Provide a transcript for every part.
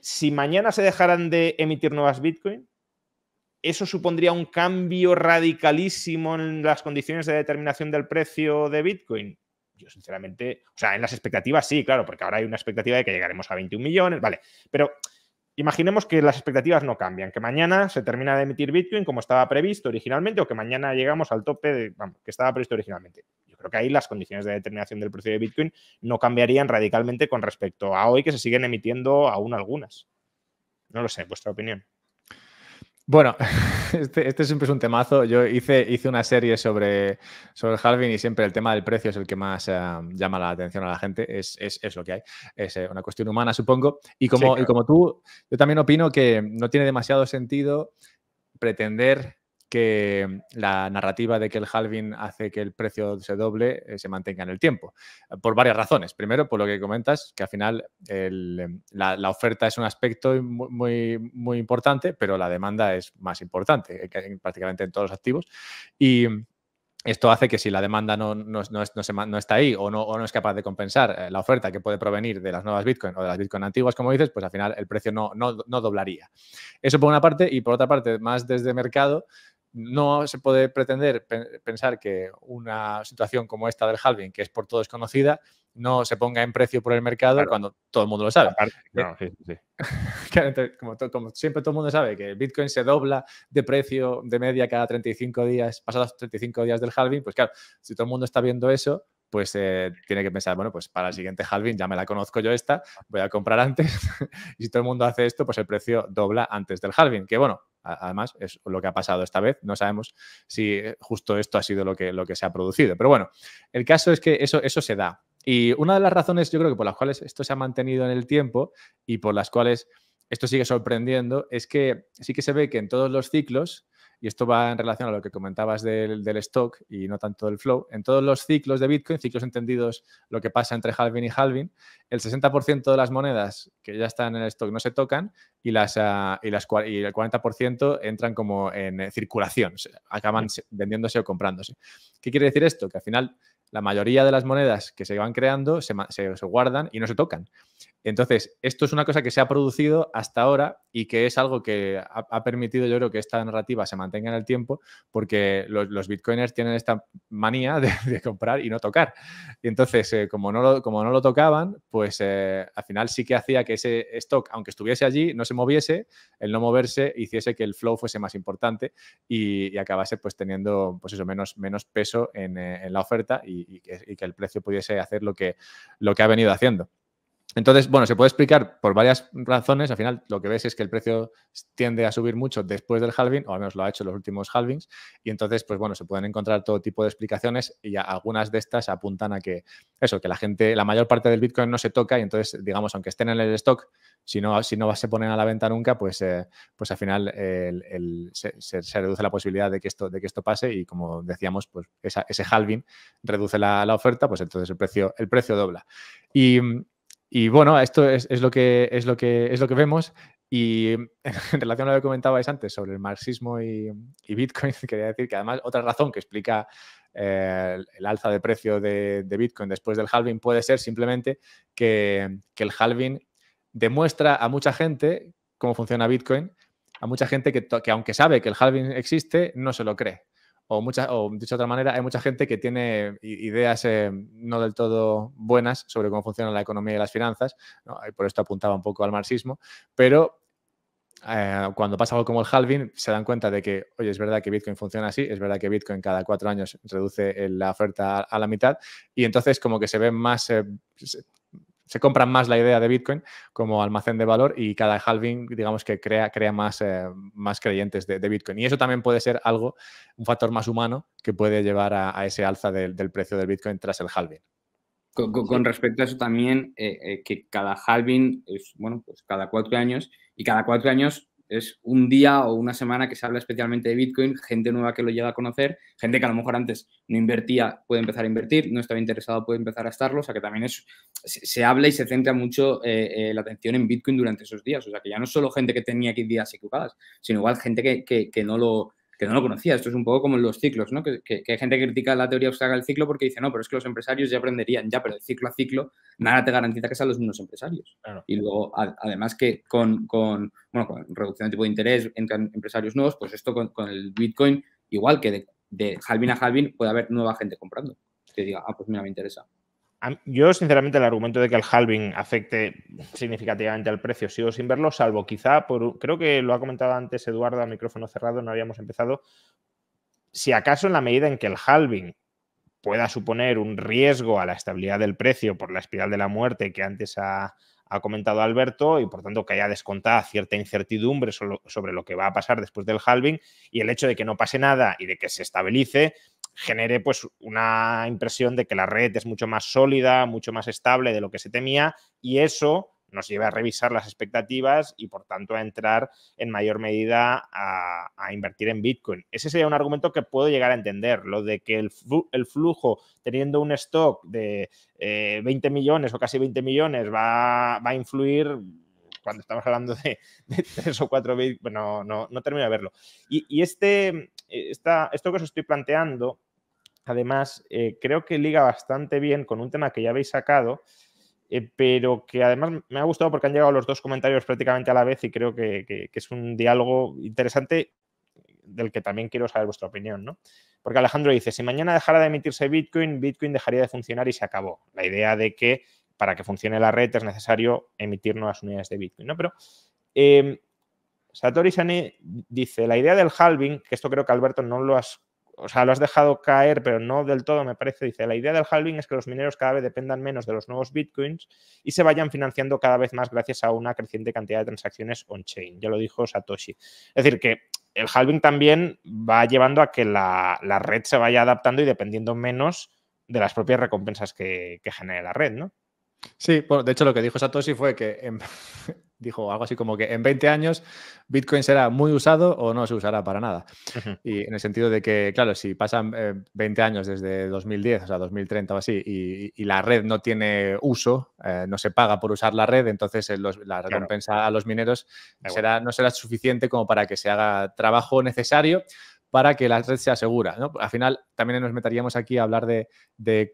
si mañana se dejaran de emitir nuevas Bitcoin, eso supondría un cambio radicalísimo en las condiciones de determinación del precio de Bitcoin. Yo, sinceramente, o sea, en las expectativas sí, claro, porque ahora hay una expectativa de que llegaremos a 21 millones, vale, pero imaginemos que las expectativas no cambian, que mañana se termina de emitir Bitcoin como estaba previsto originalmente o que mañana llegamos al tope de, que estaba previsto originalmente. Yo creo que ahí las condiciones de determinación del precio de Bitcoin no cambiarían radicalmente con respecto a hoy que se siguen emitiendo aún algunas. No lo sé, vuestra opinión. Bueno, este, este, siempre es un temazo. Yo hice, hice una serie sobre, sobre el y siempre el tema del precio es el que más eh, llama la atención a la gente. Es, lo que hay. Es eh, una cuestión humana, supongo. Y como, y como tú, yo también opino que no tiene demasiado sentido pretender que la narrativa de que el halving hace que el precio se doble eh, se mantenga en el tiempo, eh, por varias razones. Primero, por lo que comentas, que al final la, oferta es un aspecto muy, muy, importante, pero la demanda es más importante, prácticamente en todos los activos. Y esto hace que si la demanda no, está ahí o no, es capaz de compensar eh, la oferta que puede provenir de las nuevas Bitcoin o de las Bitcoin antiguas, como dices, pues al final el precio no, no doblaría. Eso por una parte y por otra parte, más desde mercado, no se puede pretender pensar que una situación como esta del halving, que es por todos conocida, no se ponga en precio por el mercado cuando todo el mundo lo sabe. como, siempre todo el mundo sabe que el Bitcoin se dobla de precio de media cada 35 días, pasados 35 días del halving, pues claro, si todo el mundo está viendo eso, pues eh, tiene que pensar, bueno, pues para el siguiente halving ya me la conozco yo esta, voy a comprar antes. y si todo el mundo hace esto, pues el precio dobla antes del halving. Que bueno, Además, es lo que ha pasado esta vez. No sabemos si eh, justo esto ha sido lo que, lo que se ha producido. Pero bueno, el caso es que eso, eso se da. Y una de las razones, yo creo que por las cuales esto se ha mantenido en el tiempo y por las cuales esto sigue sorprendiendo, es que sí que se ve que en todos los ciclos y esto va en relación a lo que comentabas del, stock y no tanto del flow, en todos los ciclos de Bitcoin, ciclos entendidos, lo que pasa entre halving y halving, el 60% de las monedas que ya están en el stock no se tocan y, las, ah, las, y el 40% entran como en circulación, acaban vendiéndose o comprándose. ¿Qué quiere decir esto? Que al final la mayoría de las monedas que se van creando se, guardan y no se tocan. Entonces, esto es una cosa que se ha producido hasta ahora y que es algo que ha, permitido, yo creo, que esta narrativa se mantenga en el tiempo, porque los, bitcoiners tienen esta manía de, comprar y no tocar. Y entonces, eh, como, no lo, como no lo tocaban, pues eh, al final sí que hacía que ese stock, aunque estuviese allí, no se moviese, el no moverse hiciese que el flow fuese más importante y, acabase pues teniendo, pues eso, menos, menos peso en, eh, en la oferta y y, que, que, el precio pudiese hacer lo que, lo que ha venido haciendo. Entonces, bueno, se puede explicar por varias razones. Al final, lo que ves es que el precio tiende a subir mucho después del halving, o al menos lo ha hecho los últimos halvings. Y entonces, pues bueno, se pueden encontrar todo tipo de explicaciones y algunas de estas apuntan a que eso, que la gente, la mayor parte del Bitcoin no se toca y entonces, digamos, aunque estén en el stock, si no, si no se ponen a la venta nunca, pues, eh, pues al final se, reduce la posibilidad de que esto, de que esto pase y como decíamos, pues ese halving reduce la, la, oferta, pues entonces el precio, el precio dobla. Y y bueno, esto es, lo que, es, lo que, es lo que vemos. Y en relación a lo que comentabais antes sobre el marxismo y, Bitcoin, quería decir que además otra razón que explica eh, el, alza de precio de, Bitcoin después del halving puede ser simplemente que, el halving demuestra a mucha gente cómo funciona Bitcoin, a mucha gente que, que aunque sabe que el halving existe, no se lo cree o, o dicho de otra manera, hay mucha gente que tiene ideas eh, no del todo buenas sobre cómo funciona la economía y las finanzas, y por esto apuntaba un poco al marxismo, pero eh, cuando pasa algo como el halving, se dan cuenta de que, oye, es verdad que Bitcoin funciona así, es verdad que Bitcoin cada cuatro años reduce la oferta a, la mitad, y entonces como que se ve más, eh, se compran más la idea de Bitcoin como almacén de valor y cada halving, digamos que crea, crea más, eh, más creyentes de, Bitcoin. Y eso también puede ser algo, un factor más humano que puede llevar a, ese alza del precio del Bitcoin tras el halving. Con, respecto a eso también, eh, eh, que cada halving es, bueno, pues cada cuatro años y cada cuatro años es un día o una semana que se habla especialmente de Bitcoin, gente nueva que lo llega a conocer, gente que a lo mejor antes no invertía puede empezar a invertir, no estaba interesado puede empezar a estarlo, o sea que también es, se, habla y se centra mucho eh, eh, la atención en Bitcoin durante esos días, o sea que ya no solo gente que tenía 15 días equivocadas, sino igual gente que, que no lo que no lo conocía. Esto es un poco como los ciclos, ¿no? Que, hay gente que critica la teoría austríaca del ciclo porque dice, no, pero es que los empresarios ya aprenderían, ya, pero de ciclo a ciclo nada te garantiza que sean los mismos empresarios. Y luego, además que con, bueno, con reducción de tipo de interés entran empresarios nuevos, pues esto con, el Bitcoin, igual que de, de a halving, puede haber nueva gente comprando. Que diga, ah, pues mira, me interesa. Yo, sinceramente, el argumento de que el halving afecte significativamente al precio sigo sin verlo, salvo quizá por. Creo que lo ha comentado antes Eduardo a micrófono cerrado, no habíamos empezado. Si acaso en la medida en que el halving pueda suponer un riesgo a la estabilidad del precio por la espiral de la muerte que antes ha, comentado Alberto y por tanto que haya descontada cierta incertidumbre sobre lo que va a pasar después del halving y el hecho de que no pase nada y de que se estabilice genere pues una impresión de que la red es mucho más sólida, mucho más estable de lo que se temía y eso nos lleva a revisar las expectativas y por tanto a entrar en mayor medida a, invertir en Bitcoin. Ese sería un argumento que puedo llegar a entender, lo de que el, flujo teniendo un stock de 20 eh, millones o casi 20 millones va, va a influir cuando estamos hablando de, de tres o cuatro bits, no, no, no, termino de verlo. Y, este, esto que os estoy planteando, además, eh, creo que liga bastante bien con un tema que ya habéis sacado, eh, pero que además me ha gustado porque han llegado los dos comentarios prácticamente a la vez y creo que, es un diálogo interesante del que también quiero saber vuestra opinión, Porque Alejandro dice, si mañana dejara de emitirse Bitcoin, Bitcoin dejaría de funcionar y se acabó. La idea de que para que funcione la red es necesario emitir nuevas unidades de Bitcoin, ¿no? Pero eh, em, Satori Sani dice, la idea del halving, que esto creo que Alberto no lo has, o sea, lo has dejado caer, pero no del todo, me parece, dice, la idea del halving es que los mineros cada vez dependan menos de los nuevos bitcoins y se vayan financiando cada vez más gracias a una creciente cantidad de transacciones on-chain, ya lo dijo Satoshi. Es decir, que el halving también va llevando a que la, red se vaya adaptando y dependiendo menos de las propias recompensas que, que genere la red, ¿no? Sí, bueno, de hecho lo que dijo Satoshi fue que dijo algo así como que en 20 años Bitcoin será muy usado o no se usará para nada. Y en el sentido de que, claro, si pasan 20 eh, años desde 2010, o sea, 2030 o así, y, la red no tiene uso, eh, no se paga por usar la red, entonces eh, la recompensa a los mineros será, no será suficiente como para que se haga trabajo necesario para que la red sea segura. ¿no? Al final, también nos meteríamos aquí a hablar de,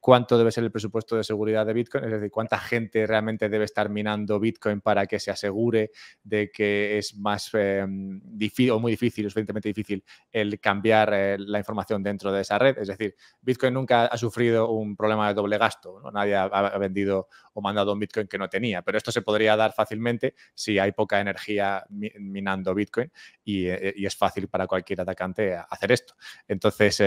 cuánto debe ser el presupuesto de seguridad de Bitcoin, es decir, cuánta gente realmente debe estar minando Bitcoin para que se asegure de que es más eh, difícil o muy difícil, suficientemente difícil, el cambiar eh, la información dentro de esa red. Es decir, Bitcoin nunca ha sufrido un problema de doble gasto, nadie ha, vendido o mandado un Bitcoin que no tenía, pero esto se podría dar fácilmente si hay poca energía minando Bitcoin eh, y, es fácil para cualquier atacante hacer esto. Entonces,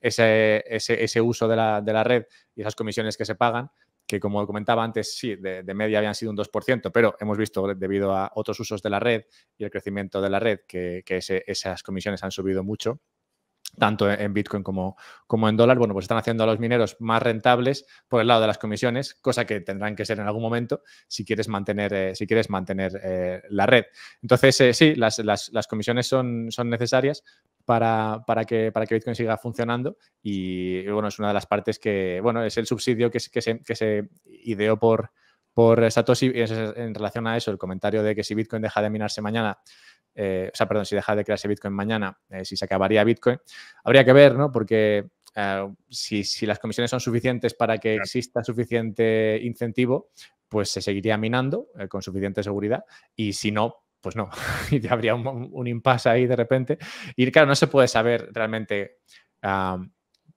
ese ese, uso de la, red y esas comisiones que se pagan, que como comentaba antes, sí, de, media habían sido un 2%, pero hemos visto debido a otros usos de la red y el crecimiento de la red que, que esas comisiones han subido mucho tanto en Bitcoin como, como en dólar, bueno, pues están haciendo a los mineros más rentables por el lado de las comisiones, cosa que tendrán que ser en algún momento si quieres mantener, eh, si quieres mantener eh, la red. Entonces, eh, sí, las, las, comisiones son, son necesarias, para, que, para que Bitcoin siga funcionando. Y bueno, es una de las partes que, bueno, es el subsidio que, se, ideó por, por Satoshi en relación a eso, el comentario de que si Bitcoin deja de minarse mañana, eh, o sea, perdón, si deja de crearse Bitcoin mañana, eh, si se acabaría Bitcoin, habría que ver, ¿no? Porque eh, si, si, las comisiones son suficientes para que exista suficiente incentivo, pues se seguiría minando con suficiente seguridad y si no, pues no, y ya habría un, impasse ahí de repente. Y claro, no se puede saber realmente,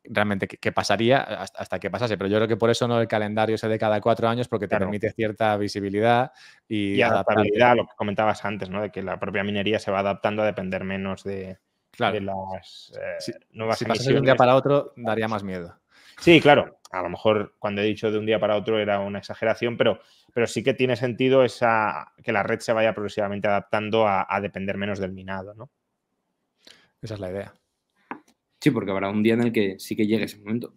realmente qué, pasaría hasta, que pasase, pero yo creo que por eso no el calendario se de cada cuatro años, porque te permite cierta visibilidad y, adaptabilidad, a lo que comentabas antes, ¿no? de que la propia minería se va adaptando a depender menos de, las eh, si, si de un día para otro, daría más miedo. Sí, claro. A lo mejor cuando he dicho de un día para otro era una exageración, pero, pero sí que tiene sentido esa, que la red se vaya progresivamente adaptando a, depender menos del minado, ¿no? Esa es la idea. Sí, porque habrá un día en el que sí que llegue ese momento.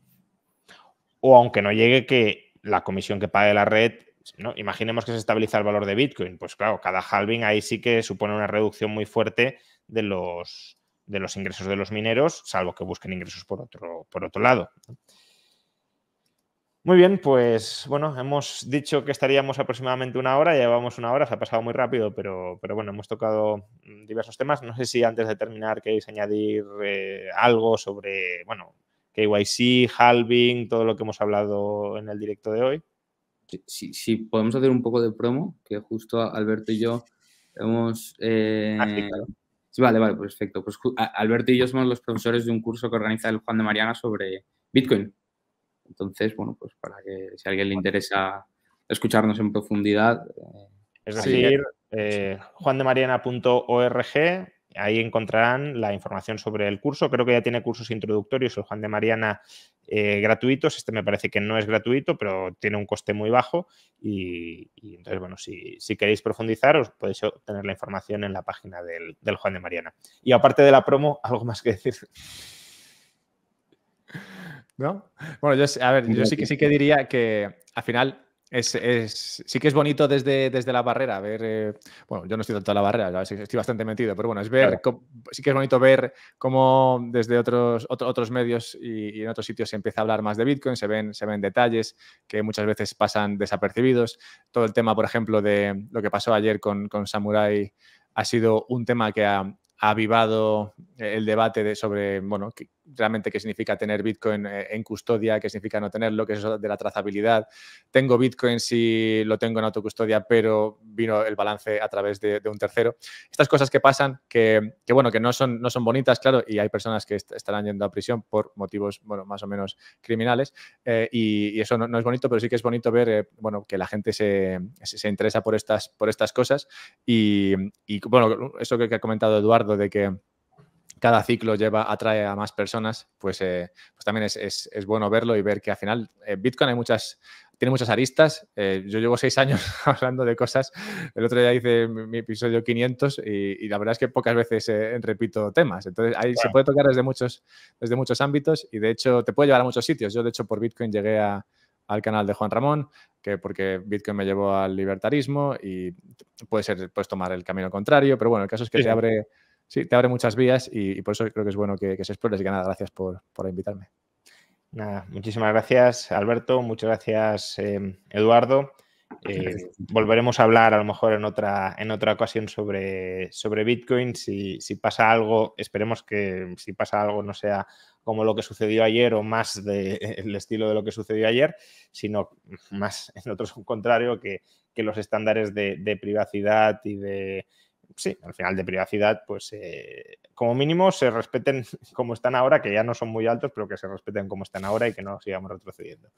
O aunque no llegue, que la comisión que pague la red, ¿no? imaginemos que se estabiliza el valor de Bitcoin, pues claro, cada halving ahí sí que supone una reducción muy fuerte de los, de los ingresos de los mineros, salvo que busquen ingresos por otro, por otro lado. Muy bien, pues bueno, hemos dicho que estaríamos aproximadamente una hora, ya llevamos una hora, se ha pasado muy rápido, pero, pero bueno, hemos tocado mm, diversos temas. No sé si antes de terminar queréis añadir eh, algo sobre, bueno, KYC, halving, todo lo que hemos hablado en el directo de hoy. Si, sí, podemos hacer un poco de promo, que justo Alberto y yo hemos... Eh, ah, sí, Vale, vale, perfecto. Pues Alberto y yo somos los profesores de un curso que organiza el Juan de Mariana sobre Bitcoin. Entonces, bueno, pues para que si a alguien le interesa escucharnos en profundidad. Eh, es decir, eh, juandemariana.org, ahí encontrarán la información sobre el curso. Creo que ya tiene cursos introductorios, el Juan de Mariana eh, gratuitos. Este me parece que no es gratuito, pero tiene un coste muy bajo. Y, entonces, bueno, si, queréis profundizar, os podéis obtener la información en la página del Juan de Mariana. Y aparte de la promo, algo más que decir. Bueno, yo, a ver, yo sí que sí que diría que al final es, sí que es bonito desde, desde la barrera ver, eh, bueno, yo no estoy tanto toda la barrera, estoy bastante metido, pero bueno, es ver, sí que es bonito ver cómo desde otros, otros medios y, en otros sitios se empieza a hablar más de Bitcoin, se ven, se ven detalles que muchas veces pasan desapercibidos. Todo el tema, por ejemplo, de lo que pasó ayer con, Samurai ha sido un tema que ha, avivado el debate de sobre, bueno, realmente qué significa tener Bitcoin eh, en custodia, qué significa no tenerlo, qué es eso de la trazabilidad. Tengo Bitcoin si lo tengo en autocustodia, pero vino el balance a través de, un tercero. Estas cosas que pasan, que, bueno, que no son, no son bonitas, claro, y hay personas que estarán yendo a prisión por motivos, bueno, más o menos criminales, eh, y, eso no, es bonito, pero sí que es bonito ver, eh, bueno, que la gente se, se, interesa por estas, por estas cosas y, bueno, eso que ha comentado Eduardo de que cada ciclo lleva, atrae a más personas, pues, eh, pues también es, bueno verlo y ver que al final eh, Bitcoin tiene muchas aristas. Eh, yo llevo seis años hablando de cosas. El otro día hice mi, episodio 500 y, la verdad es que pocas veces repito temas. Entonces ahí se puede tocar desde muchos, desde muchos ámbitos y de hecho te puede llevar a muchos sitios. Yo de hecho por Bitcoin llegué al canal de Juan Ramón, que porque Bitcoin me llevó al libertarismo y puede ser, puedes tomar el camino contrario, pero bueno, el caso es que se abre sí, te abre muchas vías y, por eso creo que es bueno que, se explores. Y que nada, gracias por, invitarme. Nada, muchísimas gracias, Alberto. Muchas gracias, em, Eduardo. Eh, volveremos a hablar a lo mejor en otra, en otra ocasión sobre, sobre Bitcoin. Si, pasa algo, esperemos que si pasa algo no sea como lo que sucedió ayer o más del estilo de lo que sucedió ayer, sino más en otro contrario que, los estándares de privacidad y de sí, al final de privacidad, pues eh, como mínimo se respeten como están ahora, que ya no son muy altos, pero que se respeten como están ahora y que no sigamos retrocediendo.